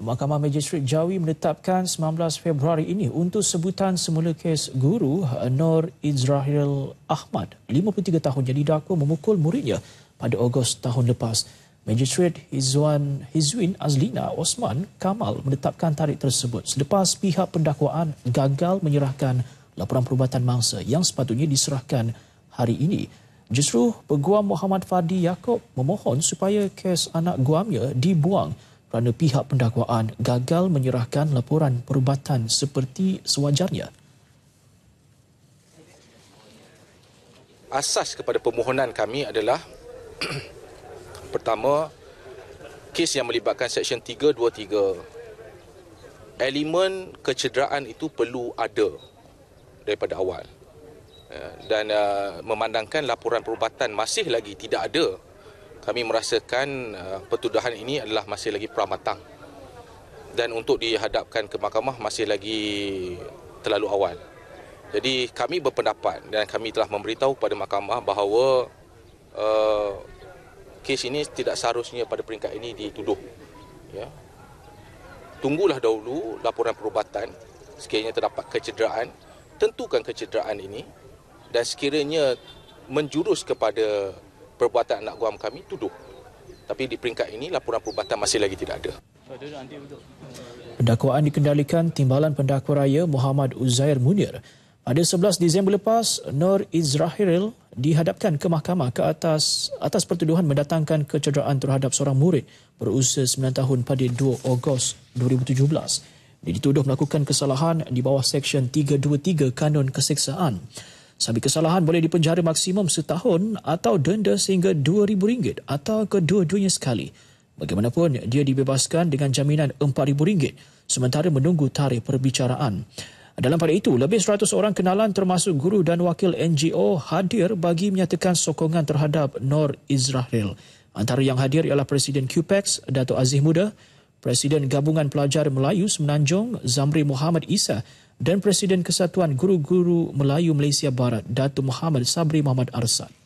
Mahkamah Magistrate Jawi menetapkan 19 Februari ini untuk sebutan semula kes guru eh, Nur Izrahil Ahmad, 53 tahun yang didakwa memukul muridnya pada Ogos tahun lepas. Magistrate Hizwan Hizwin Azlina Osman Kamal menetapkan tarikh tersebut selepas pihak pendakwaan gagal menyerahkan laporan perubatan mangsa yang sepatutnya diserahkan hari ini. Justru Peguam Muhammad Fadi Yaakob memohon supaya kes anak guamnya dibuang kerana pihak pendakwaan gagal menyerahkan laporan perubatan seperti sewajarnya. Asas kepada permohonan kami adalah pertama kes yang melibatkan Section 323 elemen kecederaan itu perlu ada daripada awal eh, dan uh, memandangkan laporan perubatan masih lagi tidak ada kami merasakan uh, pertuduhan ini adalah masih lagi pramatang dan untuk dihadapkan ke mahkamah masih lagi terlalu awal. Jadi kami berpendapat dan kami telah memberitahu kepada mahkamah bahawa uh, kes ini tidak seharusnya pada peringkat ini dituduh. Ya. Tunggulah dahulu laporan perubatan sekiranya terdapat kecederaan, tentukan kecederaan ini dan sekiranya menjurus kepada perbuatan anak guam kami tuduh. Tapi di peringkat ini laporan perbuatan masih lagi tidak ada. Eh, Pendakwaan dikendalikan Timbalan Pendakwa Raya Muhammad Uzair Munir. Pada 11 Disember lepas, Nur Izrahiril dihadapkan ke mahkamah ke atas atas pertuduhan mendatangkan kecederaan terhadap seorang murid berusia 9 tahun pada 2 Ogos 2017. Dia dituduh melakukan kesalahan di bawah Seksyen 323 Kanun Keseksaan. Sabi kesalahan boleh dipenjara maksimum setahun atau denda sehingga RM2,000 atau kedua-duanya sekali. Bagaimanapun, dia dibebaskan dengan jaminan RM4,000 sementara menunggu tarikh perbicaraan. Dalam pada itu, lebih 100 orang kenalan termasuk guru dan wakil NGO hadir bagi menyatakan sokongan terhadap Nor Israel. Antara yang hadir ialah Presiden QPEX, Dato' Aziz Muda, Presiden Gabungan Pelajar Melayu Semenanjung, Zamri Muhammad Isa, dan Presiden Kesatuan Guru-Guru Melayu Malaysia Barat Datuk Muhammad Sabri Muhammad Arsad.